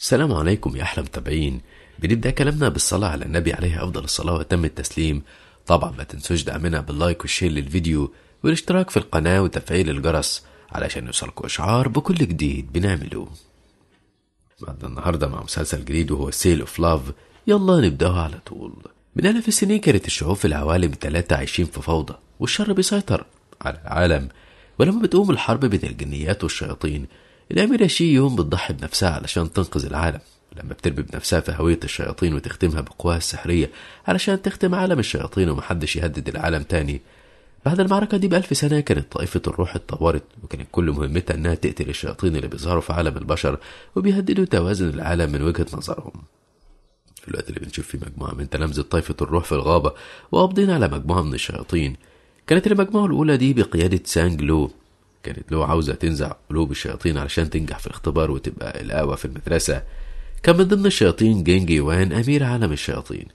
السلام عليكم يا أحلى متابعين بنبدأ كلامنا بالصلاة على النبي عليه أفضل الصلاة وأتم التسليم طبعا ما تنسوش دعمنا باللايك والشير للفيديو والاشتراك في القناة وتفعيل الجرس علشان يوصلكوا إشعار بكل جديد بنعمله بعد النهاردة مع مسلسل جديد وهو سيل اوف لاف يلا نبدأه على طول من ألف السنين كانت الشعوب في العوالم التلاتة عايشين في فوضى والشر بيسيطر على العالم ولما بتقوم الحرب بين الجنيات والشياطين الأميرة شي يوم بتضحي بنفسها علشان تنقذ العالم لما بتربي بنفسها في هوية الشياطين وتختمها بقواها السحرية علشان تختم عالم الشياطين ومحدش يهدد العالم تاني بعد المعركة دي بألف سنة كانت طائفة الروح اتطورت وكانت كل مهمتها إنها تقتل الشياطين اللي بيظهروا في عالم البشر وبيهددوا توازن العالم من وجهة نظرهم في الوقت اللي بنشوف فيه مجموعة من تلامذة طائفة الروح في الغابة وقابضين على مجموعة من الشياطين كانت المجموعة الأولى دي بقيادة سانج لو كانت لو عاوزة تنزع قلوب الشياطين علشان تنجح في الاختبار وتبقى الأقوى في المدرسة كان من ضمن الشياطين جينج يوان أمير عالم الشياطين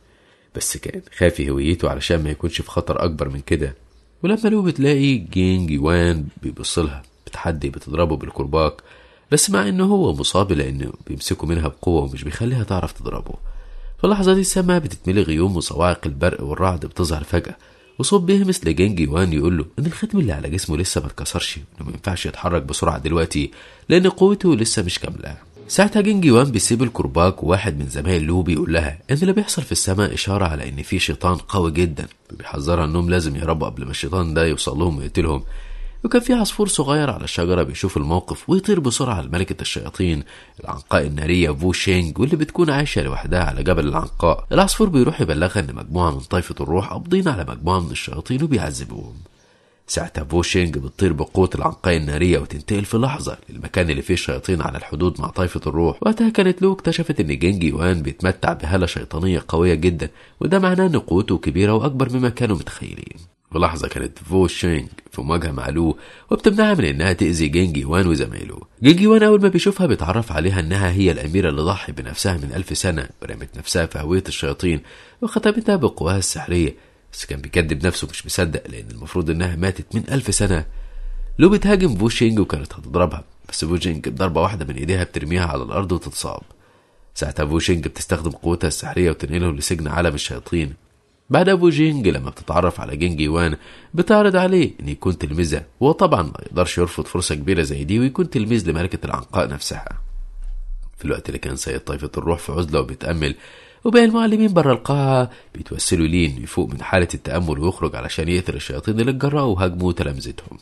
بس كان خافي هويته علشان ما يكونش في خطر أكبر من كده ولما لو بتلاقي جينج يوان بيبصلها بتحدي بتضربه بالكرباك بس مع إنه هو مصاب لأنه بيمسكه منها بقوة ومش بيخليها تعرف تضربه في اللحظة دي السماء بتتملي غيوم وصواعق البرق والرعد بتظهر فجأة وصوب بيهمس لجانج يوان يقول له ان الختم اللي على جسمه لسه ما اتكسرش انه ما ينفعش يتحرك بسرعه دلوقتي لان قوته لسه مش كامله ساعتها جينج يوان بيسيب الكرباج وواحد من زمايل له بيقول لها ان اللي بيحصل في السماء اشاره على ان في شيطان قوي جدا وبيحذرها انهم لازم يهربوا قبل ما الشيطان ده يوصل لهم ويقتلهم وكان في عصفور صغير على الشجرة بيشوف الموقف ويطير بسرعة لملكة الشياطين العنقاء النارية فو شينج واللي بتكون عايشة لوحدها على جبل العنقاء العصفور بيروح يبلغها إن مجموعة من طائفة الروح قابضين على مجموعة من الشياطين وبيعذبوهم ساعتها فو شينج بتطير بقوة العنقاء النارية وتنتقل في لحظة للمكان اللي فيه الشياطين على الحدود مع طائفة الروح وقتها كانت لو اكتشفت ان جينجي يوان بيتمتع بهالة شيطانية قوية جدا وده معناه ان قوته كبيرة واكبر مما كانوا متخيلين لحظة كانت فو شينج في مواجهة مع لو وبتمنعها من إنها تأذي جينجي وان وزمايله جينجي وان أول ما بيشوفها بيتعرف عليها إنها هي الأميرة اللي ضحت بنفسها من ألف سنة ورمت نفسها في هوية الشياطين وختمتها بقواها السحرية بس كان بيكذب نفسه مش مصدق لأن المفروض إنها ماتت من ألف سنة لو بتهاجم فو شينج وكانت هتضربها بس فو شينج بضربة واحدة من إيديها بترميها على الأرض وتتصاب ساعتها فو شينج بتستخدم قوتها السحرية وتنقله لسجن عالم الشياطين بعد أبو جينج لما بتتعرف على جينج يوان بتعرض عليه إن يكون تلميذها وهو طبعا ما يقدرش يرفض فرصة كبيرة زي دي ويكون تلميذ لملكة العنقاء نفسها في الوقت اللي كان سيد طائفة الروح في عزلة وبيتأمل وبقى المعلمين بره القاعة بيتوسلوا ليه إنه يفوق من حالة التأمل ويخرج علشان يقتل الشياطين اللي اتجرأوا وهاجموا تلامذتهم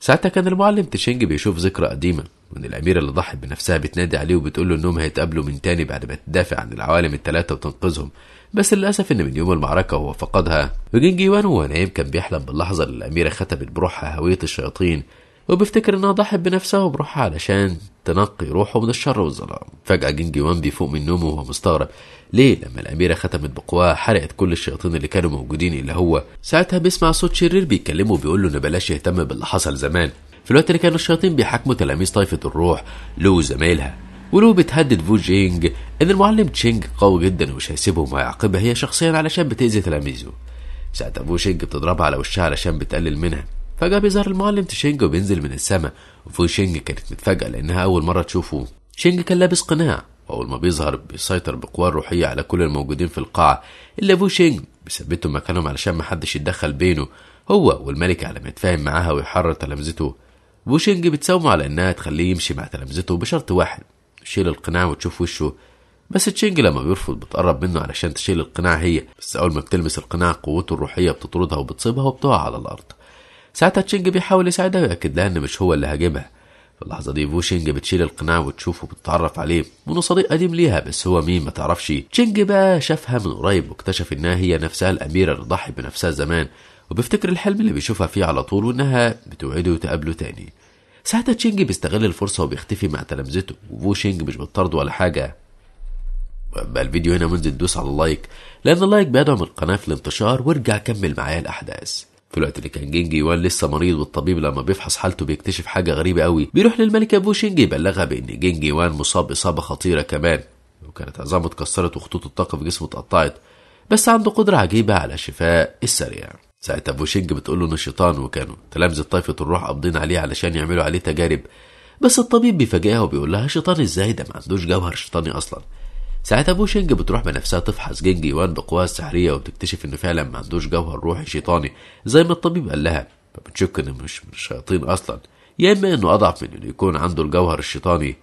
ساعتها كان المعلم تشينج بيشوف ذكرى قديمة وإن الأميرة اللي ضحت بنفسها بتنادي عليه وبتقول له إنهم هيتقابلوا من تاني بعد ما تدافع عن العوالم التلاتة وتنقذهم بس للأسف إن من يوم المعركة وهو فقدها وجينجي وان وهو نايم كان بيحلم باللحظة اللي الأميرة ختمت بروحها هوية الشياطين وبيفتكر إنها ضحت بنفسها وبروحها علشان تنقي روحه من الشر والظلام فجأة جينجي وان بيفوق من نومه وهو مستغرب ليه لما الأميرة ختمت بقواها حرقت كل الشياطين اللي كانوا موجودين إلا هو ساعتها بيسمع صوت شرير بيكلمه وبيقول له إن بلاش يهتم باللي حصل زمان في الوقت اللي كانوا الشياطين بيحاكموا تلاميذ طائفة الروح لو زمايلها ولو بتهدد فو جينج ان المعلم تشينج قوي جدا ومش هيسيبه وما يعاقبها هي شخصيا علشان بتأذي تلاميذه ساعتها فو شينج بتضربها على وشها علشان بتقلل منها فجأة بيظهر المعلم تشينج وبينزل من السماء وفو شينج كانت متفاجئة لأنها أول مرة تشوفه شينج كان لابس قناع وأول ما بيظهر بيسيطر بقوة روحية على كل الموجودين في القاعة إلا فو شينج بيثبتهم مكانهم علشان محدش يتدخل بينه هو والملك على ما يتفاهم معاها ويحرر تلامذته فوشينج بتساومه على إنها تخليه يمشي مع تلامذته بشرط واحد شيل القناع وتشوف وشه بس تشينج لما بيرفض بتقرب منه علشان تشيل القناع هي بس أول ما بتلمس القناع قوته الروحية بتطردها وبتصيبها وبتقع على الأرض ساعتها تشينج بيحاول يساعدها ويأكد لها إن مش هو اللي هاجمها في اللحظة دي فوشينج بتشيل القناع وتشوفه وبتتعرف عليه منه صديق قديم ليها بس هو مين ما تعرفش تشينج بقى شافها من قريب واكتشف إنها هي نفسها الأميرة اللي ضحت بنفسها زمان وبيفتكر الحلم اللي بيشوفها فيه على طول وإنها بتوعده وتقابله تاني ساعتها تشينج بيستغل الفرصة وبيختفي مع تلامذته وفو شينج مش بتطرد ولا حاجة بقى الفيديو هنا منزل تدوس على اللايك لأن اللايك بيدعم القناة في الانتشار وارجع كمل معايا الأحداث في الوقت اللي كان جينج يوان لسه مريض والطبيب لما بيفحص حالته بيكتشف حاجة غريبة قوي بيروح للملكة فو شينج يبلغها بإن جينج يوان مصاب إصابة خطيرة كمان وكانت عظامه اتكسرت وخطوط الطاقة في جسمه اتقطعت بس عنده قدرة عجيبة على الشفاء السريع ساعة أبو شنج بتقول له شيطان وكانوا تلامذة طائفة الروح قابضين عليه علشان يعملوا عليه تجارب بس الطبيب بيفاجئها وبيقول لها شيطان ازاي ده ما عندوش جوهر شيطاني أصلا ساعتها ابو شنج بتروح بنفسها تفحص جينج يوان بقواها السحرية وبتكتشف إنه فعلا ما عندوش جوهر روحي شيطاني زي ما الطبيب قال لها فبتشك إنه مش من الشياطين أصلا يا إما إنه أضعف من إنه يكون عنده الجوهر الشيطاني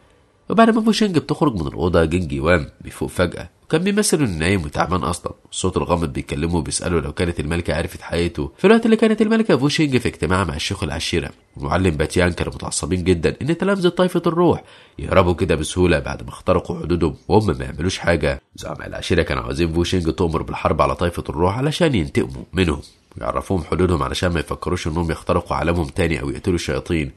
وبعد ما فوشينج بتخرج من الأوضة جينج يوان بيفوق فجأة وكان بيمثل إنه نايم وتعبان أصلا الصوت الغامض بيكلمه وبيسأله لو كانت الملكة عرفت حقيقته في الوقت اللي كانت الملكة فوشينج في اجتماع مع الشيخ العشيرة ومعلم باتيان كانوا متعصبين جدا إن تلامذة طائفة الروح يهربوا كده بسهولة بعد ما اخترقوا حدودهم وهم ما يعملوش حاجة زعماء العشيرة كانوا عاوزين فوشينج تؤمر بالحرب على طائفة الروح علشان ينتقموا منهم ويعرفوهم حدودهم علشان ما يفكروش إنهم يخترقوا عالمهم تاني أو يقتلوا الشياطين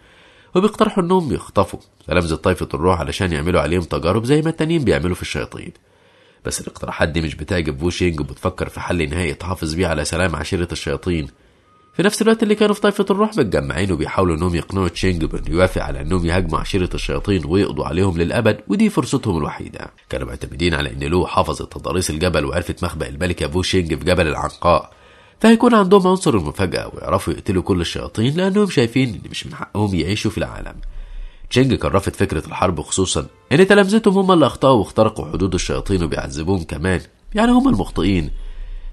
وبيقترحوا انهم يخطفوا تلامذة طائفة الروح علشان يعملوا عليهم تجارب زي ما التانيين بيعملوا في الشياطين بس الاقتراحات دي مش بتعجب بوشينج وبتفكر في حل نهائي تحافظ بيه على سلام عشيرة الشياطين في نفس الوقت اللي كانوا في طائفة الروح متجمعين وبيحاولوا انهم يقنعوا تشينج بانه يوافق على انهم يهاجموا عشيرة الشياطين ويقضوا عليهم للابد ودي فرصتهم الوحيدة. كانوا معتمدين على ان لو حافظت تضاريس الجبل وعرفت مخبأ الملكة بوشينج في جبل العنقاء فهيكون عندهم عنصر المفاجأة ويعرفوا يقتلوا كل الشياطين لأنهم شايفين إن مش من حقهم يعيشوا في العالم تشينج كرفت فكرة الحرب خصوصا إن تلامذتهم هم اللي أخطأوا واخترقوا حدود الشياطين وبيعذبوهم كمان يعني هم المخطئين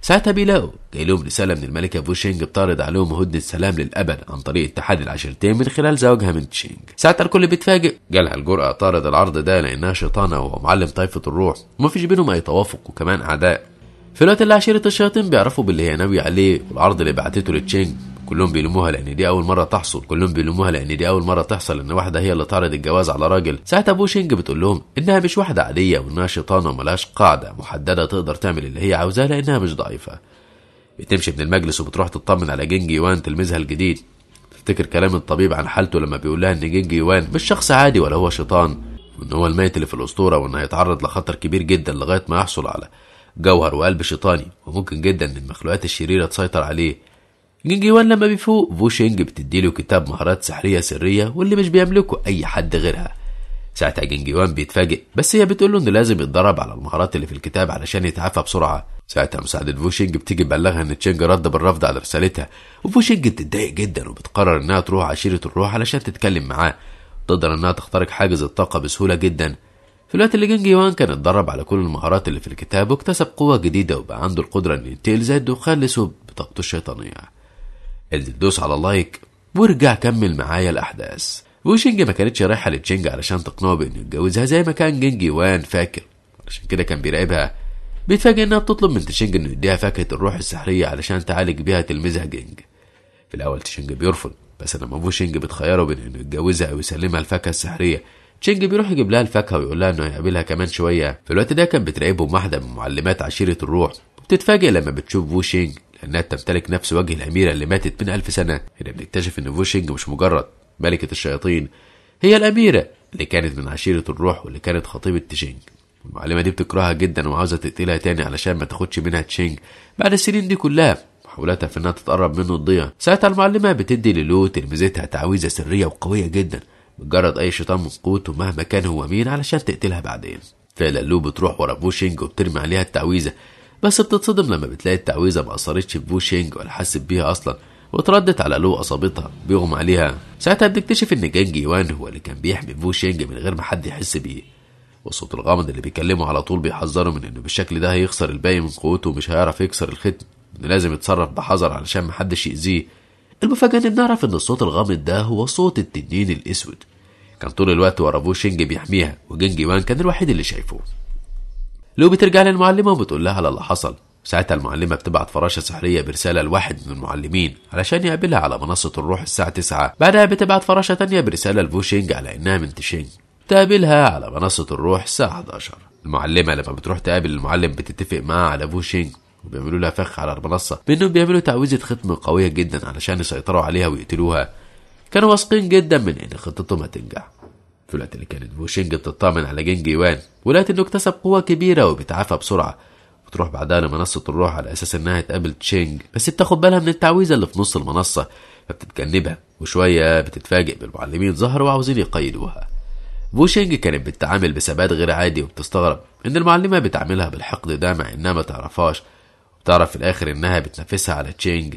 ساعتها بيلاقوا جاي لهم رسالة من الملكة فوشينج بتعرض عليهم هدنة سلام للأبد عن طريق اتحاد العشيرتين من خلال زواجها من تشينج ساعتها الكل بيتفاجئ جالها الجرأة تعرض العرض ده لأنها شيطانة وهو معلم طائفة الروح ومفيش بينهم أي توافق وكمان أعداء في الوقت اللي عشيرة الشياطين بيعرفوا باللي هي ناوية عليه والعرض اللي بعتته لتشينج كلهم بيلوموها لان دي اول مره تحصل كلهم بيلوموها لان دي اول مره تحصل ان واحده هي اللي تعرض الجواز على راجل ساعتها بوشينج بتقول لهم انها مش واحده عاديه وانها شيطانه وملهاش قاعده محدده تقدر تعمل اللي هي عاوزاه لانها مش ضعيفه بتمشي من المجلس وبتروح تطمن على جينج يوان تلميذها الجديد تفتكر كلام الطبيب عن حالته لما بيقول لها ان جينج يوان مش شخص عادي ولا هو شيطان وان هو الميت اللي في الاسطوره وانه هيتعرض لخطر كبير جدا لغايه ما يحصل على جوهر وقلب شيطاني وممكن جدا ان المخلوقات الشريره تسيطر عليه جينجي وان لما بيفوق فوشينج بتديله كتاب مهارات سحريه سريه واللي مش بيملكه اي حد غيرها ساعتها جينجي وان بيتفاجئ بس هي بتقوله انه لازم يتدرب على المهارات اللي في الكتاب علشان يتعافى بسرعه ساعتها مساعدة فوشينج بتيجي تبلغها ان تشينج رد بالرفض على رسالتها وفوشينج بتتضايق جدا وبتقرر انها تروح عشيرة الروح علشان تتكلم معاه تقدر انها تخترق حاجز الطاقة بسهولة جدا في الوقت اللي جنج يوان كان اتدرب على كل المهارات اللي في الكتاب واكتسب قوة جديدة وبقى عنده القدرة إنه ينتقل زي الدخان الأسود بطاقته الشيطانية. انزل دوس على لايك وارجع كمل معايا الأحداث. وشينج ما كانتش رايحة لتشينج علشان تقنعه بإنه يتجوزها زي ما كان جنج يوان فاكر عشان كده كان بيراقبها بيتفاجئ إنها بتطلب من تشينج إنه يديها فاكهة الروح السحرية علشان تعالج بيها تلميذها جنج. في الأول تشينج بيرفض بس لما وشينج بتخيره بين إنه يتجوزها أو يسلمها الفاكهة السحرية تشينج بيروح يجيب لها الفاكهه ويقول لها انه هيقابلها كمان شويه في الوقت ده كان بتراقبهم واحده من معلمات عشيره الروح وبتتفاجئ لما بتشوف فوشينج شينج لانها تمتلك نفس وجه الاميره اللي ماتت من ألف سنه هنا بنكتشف ان فوشينج شينج مش مجرد ملكه الشياطين هي الاميره اللي كانت من عشيره الروح واللي كانت خطيبه تشينج المعلمه دي بتكرهها جدا وعاوزه تقتلها تاني علشان ما تاخدش منها تشينج بعد السنين دي كلها محاولاتها في انها تتقرب منه تضيع ساعتها المعلمه بتدي للو تلميذتها تعويذه سريه وقويه جدا مجرد أي شيطان من قوته مهما كان هو مين علشان تقتلها بعدين فعلا لو بتروح ورا بوشينج وبترمي عليها التعويذة بس بتتصدم لما بتلاقي التعويذة ما أثرتش في بوشينج ولا حست بيها أصلا وتردت على لو أصابتها بيغم عليها ساعتها بتكتشف إن جانج يوان هو اللي كان بيحمي بوشينج من غير ما حد يحس بيه والصوت الغامض اللي بيكلمه على طول بيحذره من إنه بالشكل ده هيخسر الباقي من قوته ومش هيعرف يكسر الختم إنه لازم يتصرف بحذر علشان محدش يأذيه المفاجأة إن نعرف إن الصوت الغامض ده هو صوت التنين الأسود كان طول الوقت ورا بوشينج بيحميها وجينجي وان كان الوحيد اللي شايفه لو بترجع للمعلمة وبتقول لها على اللي حصل ساعتها المعلمة بتبعت فراشة سحرية برسالة لواحد من المعلمين علشان يقابلها على منصة الروح الساعة 9 بعدها بتبعت فراشة تانية برسالة لفوشينج على إنها من تشينج تقابلها على منصة الروح الساعة 11 المعلمة لما بتروح تقابل المعلم بتتفق معاه على فوشينج وبيعملوا لها فخ على المنصة بأنهم بيعملوا تعويذة ختم قوية جدا علشان يسيطروا عليها ويقتلوها كانوا واثقين جدا من إن خطتهم هتنجح في الوقت اللي كانت بوشينج بتطمن على جينج يوان ولقت إنه اكتسب قوة كبيرة وبيتعافى بسرعة وتروح بعدها لمنصة الروح على أساس إنها تقابل تشينج بس بتاخد بالها من التعويذة اللي في نص المنصة فبتتجنبها وشوية بتتفاجئ بالمعلمين ظهروا وعاوزين يقيدوها بوشينج كانت بتتعامل بثبات غير عادي وبتستغرب إن المعلمة بتعاملها بالحقد ده مع إنها ما تعرفهاش بتعرف في الآخر إنها بتنافسها على تشينج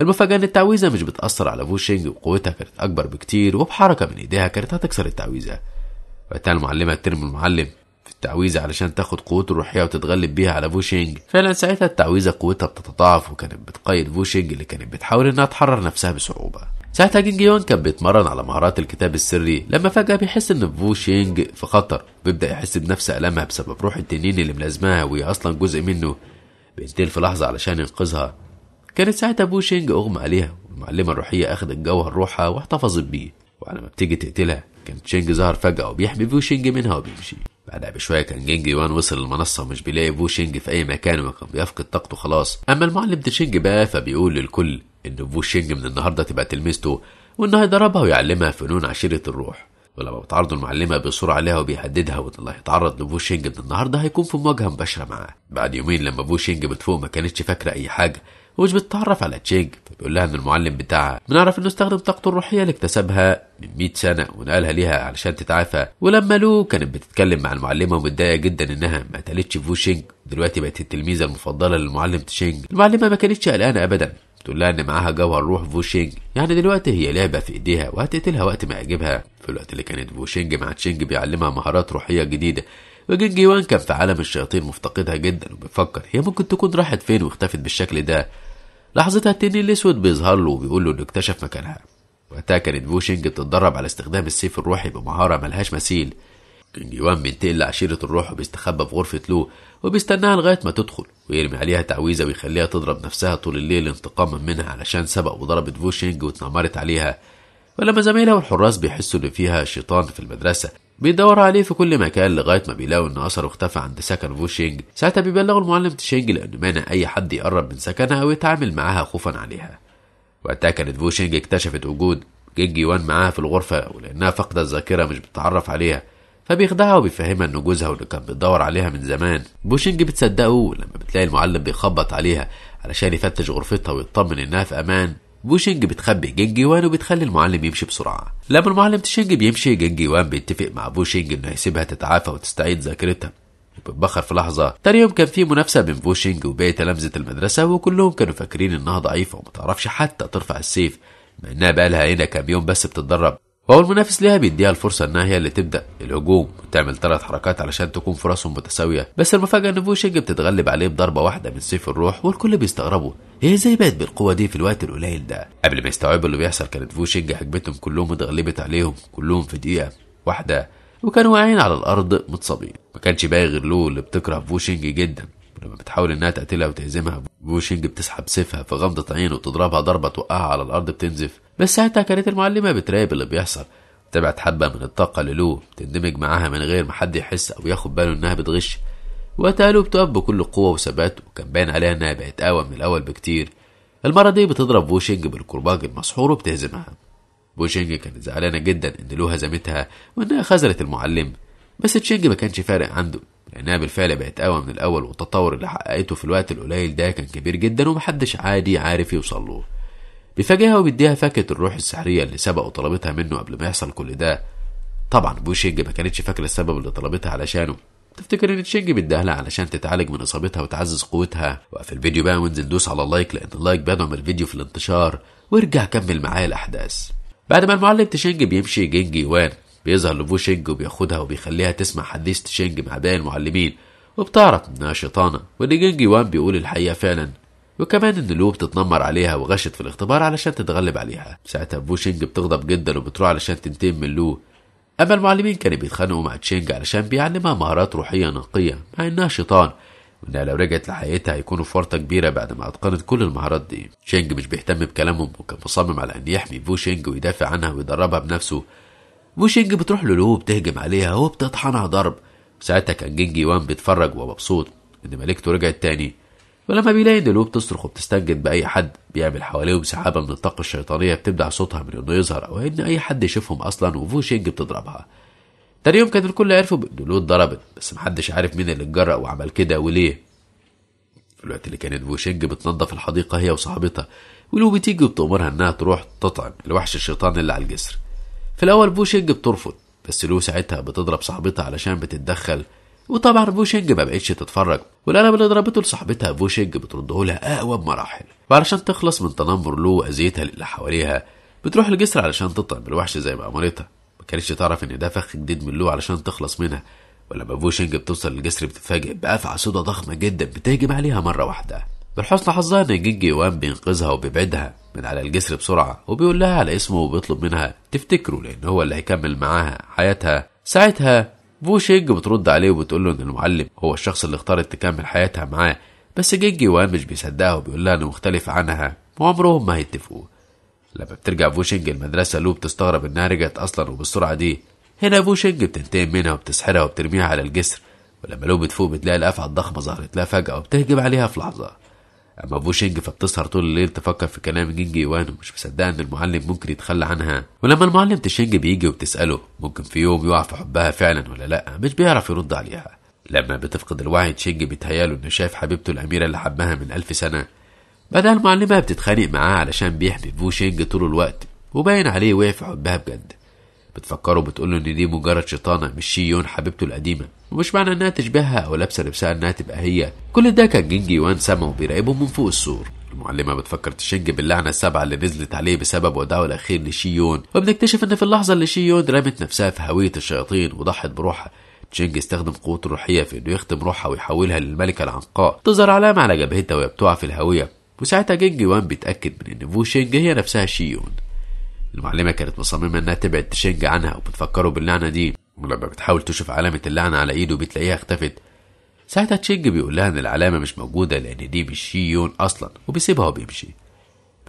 المفاجأة إن التعويذة مش بتأثر على فوشينج وقوتها كانت أكبر بكتير وبحركة من إيديها كانت هتكسر التعويذة وقتها المعلمة ترمي المعلم في التعويذة علشان تاخد قوته الروحية وتتغلب بيها على فوشينج فعلا ساعتها التعويذة قوتها بتتضاعف وكانت بتقيد فوشينج اللي كانت بتحاول إنها تحرر نفسها بصعوبة ساعتها جينج يون كان بيتمرن على مهارات الكتاب السري لما فجأة بيحس إن فو شينج في خطر بيبدأ يحس بنفس ألمها بسبب روح التنين اللي ملازماها وهي أصلا جزء منه بيتنقل في لحظة علشان ينقذها كانت ساعتها بو شينج أغمى عليها والمعلمة الروحية أخدت جوهر روحها واحتفظت بيه وعلى ما بتيجي تقتلها كان شينج ظهر فجأة وبيحمي بو شينج منها وبيمشي بعدها بشوية كان جينج يوان وصل المنصة ومش بيلاقي بو شينج في أي مكان وكان بيفقد طاقته خلاص أما المعلم تشينج بقى فبيقول للكل إن بو شينج من النهاردة تبقى تلميذته وإنه هيدربها ويعلمها فنون عشيرة الروح ولما بتعرض المعلمة بصورة عليها وبيهددها والله هيتعرض لبوشينج من النهاردة هيكون في مواجهة مباشرة معاه بعد يومين لما بوشينج بتفوق ما كانتش فاكرة أي حاجة ومش بتتعرف على تشينج فبيقول لها ان المعلم بتاعها بنعرف انه استخدم طاقته الروحيه اللي اكتسبها من 100 سنه ونقلها ليها علشان تتعافى ولما لو كانت بتتكلم مع المعلمه ومتضايقه جدا انها ما قتلتش فوشينج دلوقتي بقت التلميذه المفضله للمعلم تشينج المعلمه ما كانتش قلقانه ابدا تقول لها ان معاها جوهر روح فوشينج يعني دلوقتي هي لعبه في ايديها وهتقتلها وقت ما اجيبها في الوقت اللي كانت فوشينج مع تشينج بيعلمها مهارات روحيه جديده وجينج يوان كان في عالم الشياطين مفتقدها جدا وبيفكر هي ممكن تكون راحت فين واختفت بالشكل ده لحظتها التنين الاسود بيظهر له وبيقول له انه اكتشف مكانها وقتها كانت فوشينج بتتدرب على استخدام السيف الروحي بمهاره ملهاش مثيل اليوان بينتقل لعشيرة الروح وبيستخبى في غرفة لو وبيستناها لغاية ما تدخل ويرمي عليها تعويذة ويخليها تضرب نفسها طول الليل انتقاما منها علشان سبق وضربت فوشينج واتنمرت عليها ولما زمايلها والحراس بيحسوا ان فيها شيطان في المدرسة بيدوروا عليه في كل مكان لغاية ما بيلاقوا ان اثره اختفى عند سكن فوشينج ساعتها بيبلغوا المعلم تشينج لانه مانع اي حد يقرب من سكنها ويتعامل معاها خوفا عليها وقتها كانت فوشينج اكتشفت وجود جينج يوان معاها في الغرفة ولأنها فاقدة الذاكرة مش بتتعرف عليها فبيخدعها وبيفهمها انه جوزها واللي كان بيدور عليها من زمان بوشينج بتصدقه لما بتلاقي المعلم بيخبط عليها علشان يفتش غرفتها ويطمن انها في امان بوشينج بتخبئ جنجي وان وبتخلي المعلم يمشي بسرعة لما المعلم تشينج بيمشي جنجي وان بيتفق مع بوشينج انه يسيبها تتعافى وتستعيد ذاكرتها وبتبخر في لحظة تاني يوم كان في منافسة بين بوشينج وباقي تلامذة المدرسة وكلهم كانوا فاكرين انها ضعيفة ومتعرفش حتى ترفع السيف مع انها بقالها هنا كام يوم بس بتتدرب وهو المنافس ليها بيديها الفرصة انها هي اللي تبدأ الهجوم وتعمل ثلاث حركات علشان تكون فرصهم متساوية بس المفاجأة ان فوشيج بتتغلب عليه بضربة واحدة من سيف الروح والكل بيستغربوا هي ازاي بقت بالقوة دي في الوقت القليل ده قبل ما يستوعبوا اللي بيحصل كانت فوشيج حجبتهم كلهم اتغلبت عليهم كلهم في دقيقة واحدة وكانوا واقعين على الأرض متصابين ما كانش باقي غير لو اللي بتكره فوشينج جدا لما بتحاول انها تقتلها وتهزمها فوشينج بتسحب سيفها في غمضة عينه وتضربها ضربة توقعها على الأرض بتنزف بس ساعتها كانت المعلمة بتراقب اللي بيحصل تبعت حبة من الطاقة للو تندمج معاها من غير ما حد يحس أو ياخد باله إنها بتغش وقتها لو بتقف بكل قوة وثبات وكان باين عليها إنها بقت أقوى من الأول بكتير المرة دي بتضرب بوشنج بالكرباج المسحور وبتهزمها بوشنج كانت زعلانة جدا إن لو هزمتها وإنها خذلت المعلم بس تشينج ما كانش فارق عنده لأنها بالفعل بقت أقوى من الأول والتطور اللي حققته في الوقت القليل ده كان كبير جدا ومحدش عادي عارف يوصله بيفاجئها وبيديها فاكهة الروح السحرية اللي سبق وطلبتها منه قبل ما يحصل كل ده طبعا بوشينج ما كانتش فاكرة السبب اللي طلبتها علشانه تفتكر ان تشينج بيديها لها علشان تتعالج من اصابتها وتعزز قوتها وقف الفيديو بقى وانزل دوس على اللايك لان اللايك بيدعم الفيديو في الانتشار وارجع كمل معايا الاحداث بعد ما المعلم تشينج بيمشي جينج يوان بيظهر لبوشينج وبياخدها وبيخليها تسمع حديث تشينج مع باقي المعلمين وبتعرف انها شيطانه وان جينج يوان بيقول الحقيقه فعلا وكمان ان لو بتتنمر عليها وغشت في الاختبار علشان تتغلب عليها ساعتها بوشينج بتغضب جدا وبتروح علشان تنتقم من لو اما المعلمين كانوا بيتخانقوا مع تشينج علشان بيعلمها مهارات روحيه نقيه مع انها شيطان وانها لو رجعت لحياتها هيكونوا في ورطه كبيره بعد ما اتقنت كل المهارات دي تشينج مش بيهتم بكلامهم وكان مصمم على ان يحمي بوشينج ويدافع عنها ويدربها بنفسه بوشينج بتروح لو وبتهجم عليها وبتطحنها ضرب ساعتها كان جينجي وان بيتفرج ومبسوط ان ملكته رجعت تاني ولما بيلاقي ان القلوب بتصرخ وبتستنجد باي حد بيعمل حواليهم سحابه من الطاقه الشيطانيه بتبدع صوتها من انه يظهر او ان اي حد يشوفهم اصلا وفوشينج بتضربها تاني يوم كان الكل عرفوا بان القلوب اتضربت بس محدش عارف مين اللي اتجرأ وعمل كده وليه في الوقت اللي كانت فوشينج بتنظف الحديقه هي وصاحبتها ولو بتيجي وبتأمرها انها تروح تطعن الوحش الشيطان اللي على الجسر في الاول فوشينج بترفض بس لو ساعتها بتضرب صاحبتها علشان بتتدخل وطبعا فوشنج ما بقتش تتفرج والقلم اللي ضربته لصاحبتها فوشنج بترده لها اقوى بمراحل وعلشان تخلص من تنمر له واذيتها اللي حواليها بتروح الجسر علشان تطلع بالوحش الوحش زي ما امرتها ما كانتش تعرف ان ده فخ جديد من له علشان تخلص منها ولما فوشينج بتوصل للجسر بتتفاجئ بافعى سودا ضخمه جدا بتهجم عليها مره واحده من حسن حظها ان جيجي وان بينقذها وبيبعدها من على الجسر بسرعه وبيقول لها على اسمه وبيطلب منها تفتكره لان هو اللي هيكمل معاها حياتها ساعتها فوش بترد عليه وبتقول له ان المعلم هو الشخص اللي اختارت تكمل حياتها معاه بس جيجي وان مش بيصدقها وبيقول لها انه مختلف عنها وعمرهم ما هيتفقوا لما بترجع فوشنج المدرسة لو بتستغرب انها رجعت اصلا وبالسرعة دي هنا فوشنج بتنتقم منها وبتسحرها وبترميها على الجسر ولما لو بتفوق بتلاقي الافعى الضخمة ظهرت لها فجأة وبتهجم عليها في لحظة اما شينج فبتسهر طول الليل تفكر في كلام جينجي وانا مش مصدقه ان المعلم ممكن يتخلى عنها ولما المعلم تشينج بيجي وبتساله ممكن في يوم يقع في حبها فعلا ولا لا مش بيعرف يرد عليها لما بتفقد الوعي تشينج بيتهياله انه شاف حبيبته الاميره اللي حبها من الف سنه بدأ المعلمة بتتخانق معاه علشان بيحمي شينج طول الوقت وباين عليه وقع في حبها بجد بتفكره بتقول له ان دي مجرد شيطانه مش شيون حبيبته القديمه ومش معنى انها تشبهها او لابسه لبسها انها تبقى هي كل ده كان جينجي وان سامعه بيراقبهم من فوق السور المعلمة بتفكر تشنج باللعنة السبعة اللي نزلت عليه بسبب وداعه الأخير لشيون وبنكتشف إن في اللحظة اللي شيون رمت نفسها في هوية الشياطين وضحت بروحها تشينج استخدم قوته الروحية في إنه يختم روحها ويحولها للملكة العنقاء تظهر علامة على جبهتها وهي في الهوية وساعتها جينج وان بيتأكد من إن فو شينج هي نفسها شيون المعلمة كانت مصممة إنها تبعد تشنج عنها وبتفكره باللعنة دي ولما بتحاول تشوف علامة اللعنة على إيده بتلاقيها اختفت ساعتها تشينج بيقول لها إن العلامة مش موجودة لأن دي مش شيون أصلا وبيسيبها وبيمشي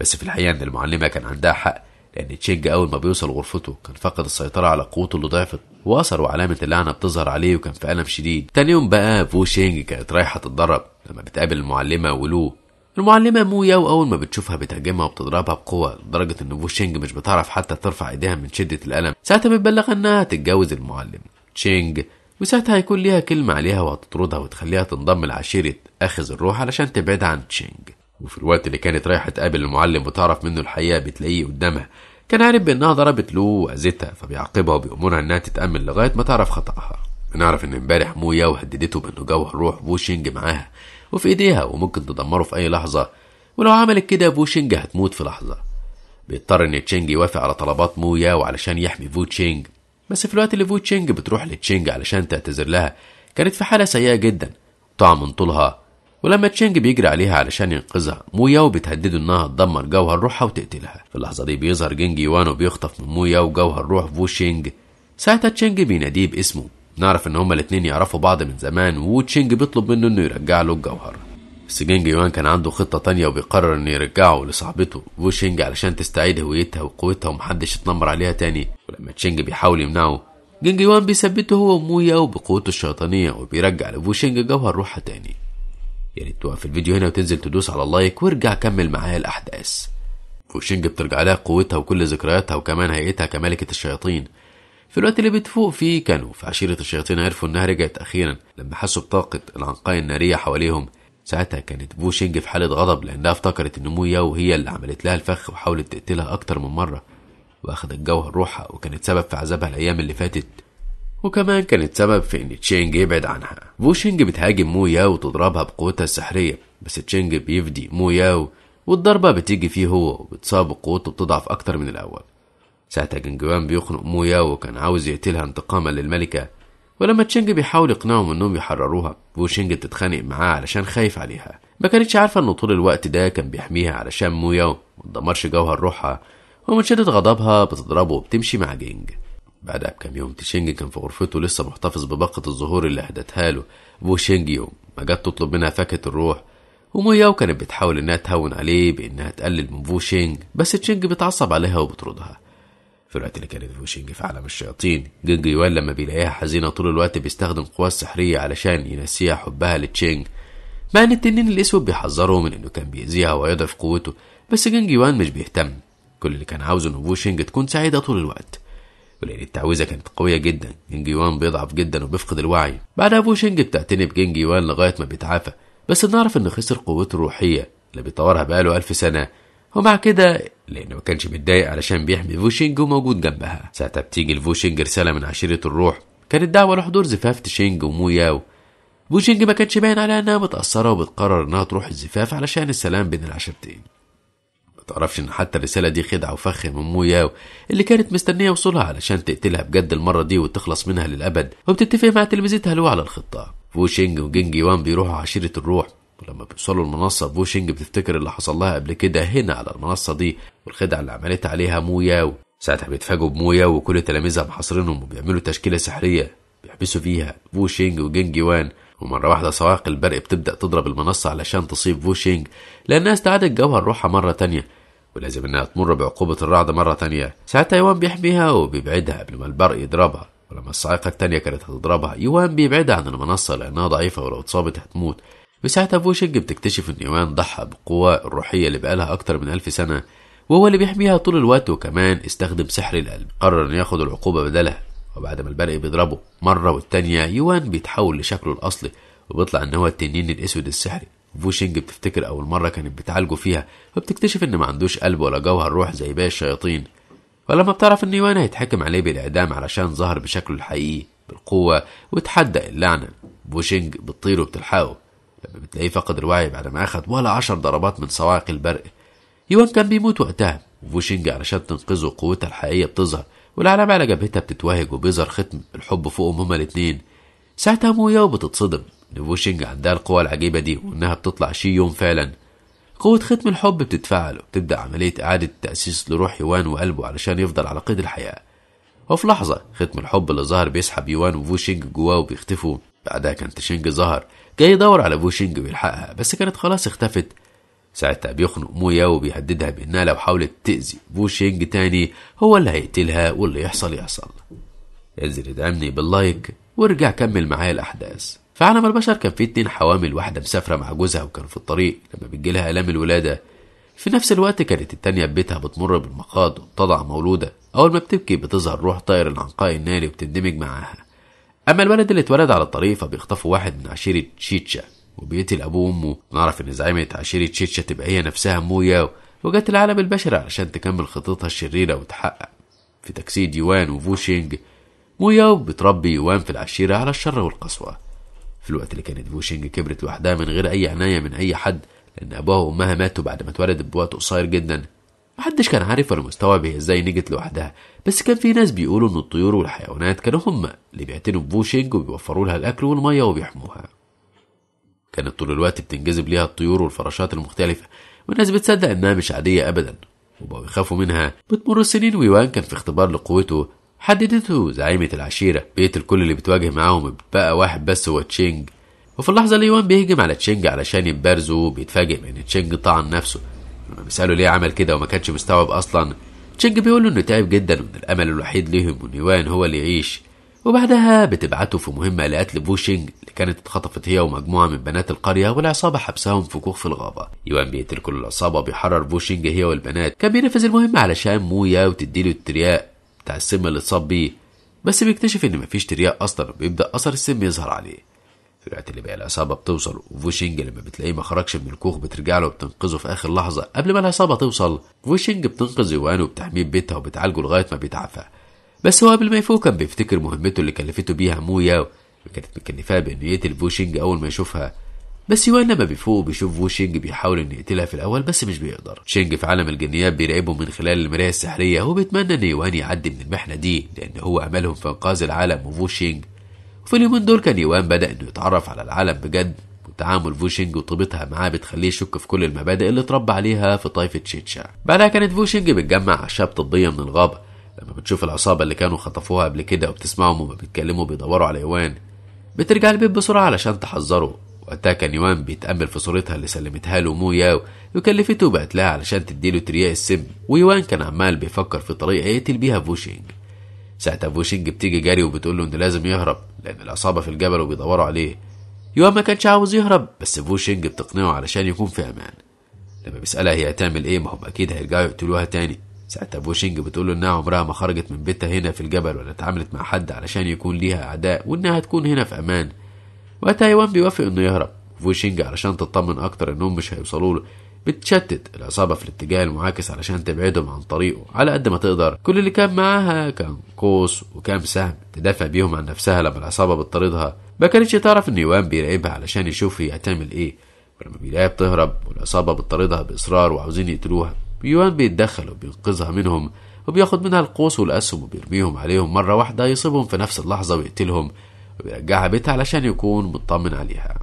بس في الحقيقة إن المعلمة كان عندها حق لأن تشينج أول ما بيوصل غرفته كان فقد السيطرة على قوته اللي ضعفت وأثر وعلامة اللعنة بتظهر عليه وكان في ألم شديد تاني يوم بقى فو شينج كانت رايحة تتدرب لما بتقابل المعلمة ولو المعلمة مويا وأول ما بتشوفها بتهاجمها وبتضربها بقوة لدرجة إن بوشينج مش بتعرف حتى ترفع إيديها من شدة الألم ساعتها بتبلغ إنها هتتجوز المعلم تشينج وساعتها هيكون ليها كلمة عليها وهتطردها وتخليها تنضم لعشيرة آخذ الروح علشان تبعدها عن تشينج وفي الوقت اللي كانت رايحة تقابل المعلم وتعرف منه الحقيقة بتلاقيه قدامها كان عارف بإنها ضربت له وأذتها فبيعاقبها وبيأمرها إنها تتأمل لغاية ما تعرف خطأها بنعرف إن امبارح مويا وهددته بإنه جوه روح بوشينج معاها وفي إيديها وممكن تدمره في أي لحظة ولو عملت كده فوشينج شينج هتموت في لحظة بيضطر إن تشينج يوافق على طلبات مويا وعلشان يحمي فو تشينج بس في الوقت اللي فو تشينج بتروح لتشينج علشان تعتذر لها كانت في حالة سيئة جدا طعم من طولها ولما تشينج بيجري عليها علشان ينقذها موياو بتهدده انها تدمر جوهر روحها وتقتلها في اللحظه دي بيظهر جينج يوان وبيخطف من موياو جوهر روح فو شينج ساعتها تشينج بيناديه باسمه نعرف ان هما الاتنين يعرفوا بعض من زمان وتشينج بيطلب منه انه يرجع له الجوهر بس جينج يوان كان عنده خطة تانية وبيقرر انه يرجعه لصاحبته وشينج علشان تستعيد هويتها وقوتها ومحدش يتنمر عليها تاني ولما تشينج بيحاول يمنعه جينج يوان بيثبته هو ومويا وبقوته الشيطانية وبيرجع لفوشينج جوهر روحها تاني يا ريت توقف الفيديو هنا وتنزل تدوس على لايك وارجع كمل معايا الأحداث فوشينج بترجع لها قوتها وكل ذكرياتها وكمان هيئتها كملكة الشياطين في الوقت اللي بتفوق فيه كانوا في عشيرة الشياطين عرفوا إنها رجعت أخيرا لما حسوا بطاقة العنقاء النارية حواليهم ساعتها كانت بوشينج في حالة غضب لأنها افتكرت إن مويا وهي اللي عملت لها الفخ وحاولت تقتلها أكتر من مرة وأخدت جوهر روحها وكانت سبب في عذابها الأيام اللي فاتت وكمان كانت سبب في إن تشينج يبعد عنها بوشينج بتهاجم مويا وتضربها بقوتها السحرية بس تشينج بيفدي مويا والضربة بتيجي فيه هو وبتصاب بقوته بتضعف أكتر من الأول ساعتها جنجوان بيخنق مويا وكان عاوز يقتلها انتقاما للملكة ولما تشينج بيحاول يقنعهم انهم يحرروها وشينج بتتخانق معاه علشان خايف عليها ما كانتش عارفة انه طول الوقت ده كان بيحميها علشان مويا ومتدمرش جوهر روحها ومن شدة غضبها بتضربه وبتمشي مع جينج بعدها بكام يوم تشينج كان في غرفته لسه محتفظ بباقة الزهور اللي هدتها له وشينج يوم ما جت تطلب منها فاكهة الروح ومياو كانت بتحاول انها تهون عليه بانها تقلل من فوشينج بس تشينج بتعصب عليها وبطردها في الوقت اللي كانت فوشينج في عالم الشياطين جينج يوان لما بيلاقيها حزينة طول الوقت بيستخدم قواه السحرية علشان ينسيها حبها لتشينج مع ان التنين الاسود بيحذره من انه كان بيأذيها ويضعف قوته بس جينج يوان مش بيهتم كل اللي كان عاوزه ان فوشينج تكون سعيدة طول الوقت ولأن التعويذة كانت قوية جدا جينج يوان بيضعف جدا وبيفقد الوعي بعدها فوشينج بتعتني بجينج يوان لغاية ما بيتعافى بس نعرف انه خسر قوته الروحية اللي بيطورها بقاله ألف سنة ومع كده لأنه ما كانش متضايق علشان بيحمي فوشينج وموجود جنبها ساعتها بتيجي لفوشينج رسالة من عشيرة الروح كانت دعوة لحضور زفاف تشينج وموياو فوشينج ما كانش باين عليها إنها متأثرة وبتقرر إنها تروح الزفاف علشان السلام بين العشيرتين تعرفش ان حتى الرساله دي خدعه وفخ من موياو اللي كانت مستنيه وصولها علشان تقتلها بجد المره دي وتخلص منها للابد وبتتفق مع تلميذتها لو على الخطه فوشينج وجينج يوان بيروحوا عشيره الروح ولما بيوصلوا المنصة بوشنج بتفتكر اللي حصل لها قبل كده هنا على المنصة دي والخدعة اللي عملتها عليها موياو ساعتها بيتفاجئوا بموياو وكل تلاميذها محاصرينهم وبيعملوا تشكيلة سحرية بيحبسوا فيها بوشنج وجينج وان ومرة واحدة صواعق البرق بتبدأ تضرب المنصة علشان تصيب بوشنج لأنها استعادت جوهر روحها مرة تانية ولازم إنها تمر بعقوبة الرعد مرة تانية ساعتها يوان بيحميها وبيبعدها قبل ما البرق يضربها ولما الصاعقة التانية كانت هتضربها يوان بيبعدها عن المنصة لأنها ضعيفة ولو اتصابت هتموت بساعتها فوشنج بتكتشف إن يوان ضحى بقوة الروحية اللي بقالها أكتر من ألف سنة وهو اللي بيحميها طول الوقت وكمان استخدم سحر القلب قرر إنه ياخد العقوبة بدلها وبعد ما البرق بيضربه مرة والتانية يوان بيتحول لشكله الأصلي وبيطلع إن هو التنين الأسود السحري فوشينج بتفتكر أول مرة كانت بتعالجه فيها فبتكتشف إن ما عندوش قلب ولا جوهر روح زي باقي الشياطين ولما بتعرف إن يوان هيتحكم عليه بالإعدام علشان ظهر بشكله الحقيقي بالقوة وتحدى اللعنة فوشينج بتطير وبتلحقه لما بتلاقيه فقد الوعي بعد ما أخد ولا عشر ضربات من صواعق البرق يوان كان بيموت وقتها وفوشينج علشان تنقذه قوتها الحقيقية بتظهر والعلامة على جبهتها بتتوهج وبيظهر ختم الحب فوقهم هما الاتنين ساعتها موياو بتتصدم إن فوشينج عندها القوة العجيبة دي وإنها بتطلع شي يوم فعلا قوة ختم الحب بتتفعل وبتبدأ عملية إعادة تأسيس لروح يوان وقلبه علشان يفضل على قيد الحياة وفي لحظة ختم الحب اللي ظهر بيسحب يوان وفوشينج جواه وبيختفوا بعدها كان تشينج ظهر جاي يدور على فوشينج ويلحقها بس كانت خلاص اختفت ساعتها بيخنق مويا وبيهددها بإنها لو حاولت تأذي فوشينج تاني هو اللي هيقتلها واللي يحصل يحصل انزل ادعمني باللايك وارجع كمل معايا الأحداث في عالم البشر كان في اتنين حوامل واحدة مسافرة مع جوزها وكان في الطريق لما بتجيلها آلام الولادة في نفس الوقت كانت التانية في بيتها بتمر بالمخاض وبتضع مولودة أول ما بتبكي بتظهر روح طائر العنقاء النالي وبتندمج معاها اما الولد اللي اتولد على الطريق فبيخطفوا واحد من عشيره شيتشا وبيقتل ابوه وامه نعرف ان زعيمه عشيره شيتشا تبقى هي نفسها موياو وجت العالم البشري علشان تكمل خطتها الشريره وتحقق في تجسيد يوان وفوشينج موياو بتربي يوان في العشيره على الشر والقسوه في الوقت اللي كانت فوشينج كبرت لوحدها من غير اي عنايه من اي حد لان ابوها وامها ماتوا بعد ما اتولدت بوقت قصير جدا محدش كان عارف أنا المستوى بيه إزاي نجت لوحدها بس كان في ناس بيقولوا إن الطيور والحيوانات كانوا هم اللي بيعتنوا بفوشينج وبيوفروا لها الأكل والمية وبيحموها كانت طول الوقت بتنجذب ليها الطيور والفراشات المختلفة والناس بتصدق إنها مش عادية أبدا وبقوا يخافوا منها بتمر السنين ويوان كان في اختبار لقوته حددته زعيمة العشيرة بيت كل اللي بتواجه معاهم بقى واحد بس هو تشينج وفي اللحظة اللي يوان بيهجم على تشينج علشان يبارزه بيتفاجئ ان تشينج طعن نفسه بيسأله ليه عمل كده وما كانش مستوعب أصلا تشينج بيقول له إنه تعب جدا وإن الأمل الوحيد ليهم وإن يوان هو اللي يعيش وبعدها بتبعته في مهمة لقتل بوشينج اللي كانت اتخطفت هي ومجموعة من بنات القرية والعصابة حبسهم في كوخ في الغابة يوان بيقتل كل العصابة وبيحرر بوشينج هي والبنات كان بينفذ المهمة علشان مويا له الترياق بتاع السم اللي اتصاب بيه بس بيكتشف إن مفيش ترياق أصلا وبيبدأ أثر السم يظهر عليه دلوقتي اللي بقى العصابه بتوصل وفوشينج لما بتلاقيه ما خرجش من الكوخ بترجع له وبتنقذه في اخر لحظه قبل ما العصابه توصل فوشينج بتنقذ يوان وبتحميه بيتها وبتعالجه لغايه ما بيتعافى بس هو قبل ما يفوق كان بيفتكر مهمته اللي كلفته بيها مويا وكانت مكلفاه بانه يقتل فوشينج اول ما يشوفها بس يوان لما بيفوق بيشوف فوشينج بيحاول انه يقتلها في الاول بس مش بيقدر شينج في عالم الجنيات بيراقبه من خلال المرايه السحريه وبيتمنى ان يوان يعدي من المحنه دي لان هو املهم في انقاذ العالم وفوشينج وفي اليومين دول كان يوان بدأ إنه يتعرف على العالم بجد وتعامل فوشينج وطيبتها معاه بتخليه يشك في كل المبادئ اللي اتربى عليها في طائفة شيتشا بعدها كانت فوشينج بتجمع أعشاب طبية من الغابة لما بتشوف العصابة اللي كانوا خطفوها قبل كده وبتسمعهم وما بيتكلموا بيدوروا على يوان بترجع البيت بسرعة علشان تحذره وقتها كان يوان بيتأمل في صورتها اللي سلمتها له مو ياو وكلفته وبقت لها علشان تديله ترياق السم ويوان كان عمال بيفكر في طريقة يقتل بيها فوشينج ساعتها شنج بتيجي جري وبتقول له انه لازم يهرب لان العصابه في الجبل وبيدوروا عليه يوان ما كانش عاوز يهرب بس شنج بتقنعه علشان يكون في امان لما بيسالها هي هتعمل ايه ما هم اكيد هيرجعوا يقتلوها تاني ساعتها شنج بتقول له انها عمرها ما خرجت من بيتها هنا في الجبل ولا اتعاملت مع حد علشان يكون ليها اعداء وانها هتكون هنا في امان وقتها يوان بيوافق انه يهرب شينج علشان تطمن اكتر انهم مش هيوصلوا له بتشتت العصابة في الاتجاه المعاكس علشان تبعدهم عن طريقه على قد ما تقدر كل اللي كان معاها كان قوس وكام سهم تدافع بيهم عن نفسها لما العصابة بتطاردها ما كانتش تعرف ان يوان بيراقبها علشان يشوف هي هتعمل ايه ولما بيلاقيها بتهرب والعصابة بتطاردها بإصرار وعاوزين يقتلوها يوان بيتدخل وبينقذها منهم وبياخد منها القوس والأسهم وبيرميهم عليهم مرة واحدة يصيبهم في نفس اللحظة ويقتلهم وبيرجعها بيتها علشان يكون مطمن عليها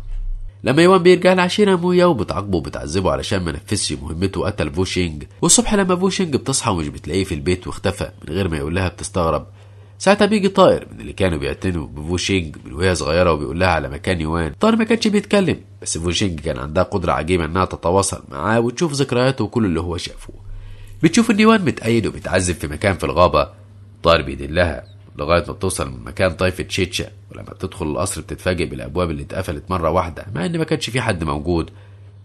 لما يوان بيرجع لعشيرة مويا وبتعاقبه وبتعذبه علشان ما نفذش مهمته وقتل فوشينج والصبح لما فوشينج بتصحى ومش بتلاقيه في البيت واختفى من غير ما يقول لها بتستغرب ساعتها بيجي طائر من اللي كانوا بيعتنوا بفوشينج من وهي صغيره وبيقول لها على مكان يوان طائر ما كانش بيتكلم بس فوشينج كان عندها قدره عجيبه انها تتواصل معاه وتشوف ذكرياته وكل اللي هو شافه بتشوف ان يوان متأيد وبيتعذب في مكان في الغابه طائر بيدلها لغاية ما بتوصل من مكان طايفة شيتشا ولما بتدخل القصر بتتفاجئ بالأبواب اللي اتقفلت مرة واحدة مع إن ما كانش في حد موجود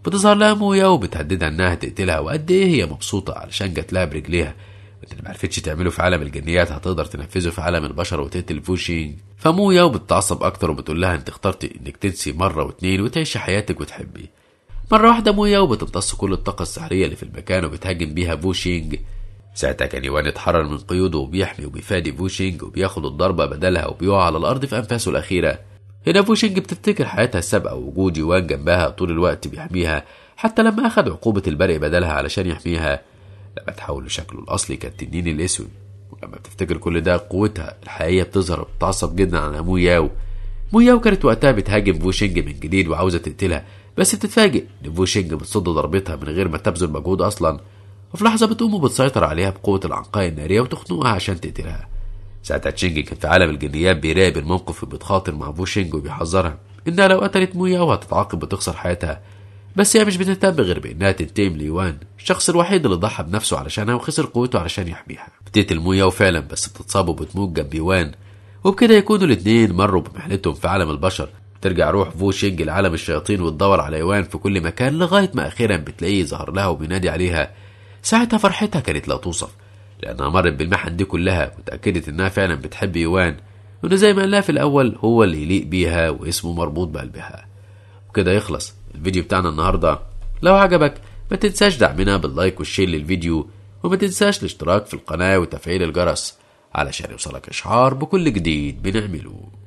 بتظهر لها مويا وبتهددها إنها تقتلها وقد إيه هي مبسوطة علشان جات لها برجليها واللي عرفتش تعمله في عالم الجنيات هتقدر تنفذه في عالم البشر وتقتل فوشينج فمويا وبتتعصب أكتر وبتقول لها أنت اخترتي إنك تنسي مرة واتنين وتعيشي حياتك وتحبي مرة واحدة مويا وبتمتص كل الطاقة السحرية اللي في المكان وبتهاجم بيها فوشينج ساعتها كان يوان اتحرر من قيوده وبيحمي وبيفادي فوشينج وبياخد الضربة بدلها وبيقع على الأرض في أنفاسه الأخيرة هنا فوشينج بتفتكر حياتها السابقة ووجود يوان جنبها طول الوقت بيحميها حتى لما أخد عقوبة البرق بدلها علشان يحميها لما تحول لشكله الأصلي كالتنين الأسود ولما بتفتكر كل ده قوتها الحقيقية بتظهر وبتعصب جدا على مو ياو مو ياو كانت وقتها بتهاجم فوشينج من جديد وعاوزة تقتلها بس بتتفاجئ إن فوشينج بتصد ضربتها من غير ما تبذل مجهود أصلا وفي لحظة بتقوم وبتسيطر عليها بقوة العنقاية النارية وتخنقها عشان تقتلها ساعتها تشينج كان في عالم الجنيات بيراقب الموقف وبيتخاطر مع بوشينج وبيحذرها إنها لو قتلت مويا وهتتعاقب وتخسر حياتها بس هي مش بتهتم غير بإنها تنتقم ليوان الشخص الوحيد اللي ضحى بنفسه علشانها وخسر قوته علشان يحميها بتقتل مويا وفعلا بس بتتصاب وبتموت جنب يوان وبكده يكونوا الاتنين مروا بمحنتهم في عالم البشر ترجع روح فوشينج لعالم الشياطين وتدور على يوان في كل مكان لغاية ما أخيرا بتلاقيه ظهر لها وبينادي عليها ساعتها فرحتها كانت لا توصف لأنها مرت بالمحن دي كلها وتأكدت إنها فعلا بتحب يوان وإنه زي ما قالها في الأول هو اللي يليق بيها واسمه مربوط بقلبها وكده يخلص الفيديو بتاعنا النهاردة لو عجبك ما تنساش دعمنا باللايك والشير للفيديو وما تنساش الاشتراك في القناة وتفعيل الجرس علشان يوصلك إشعار بكل جديد بنعمله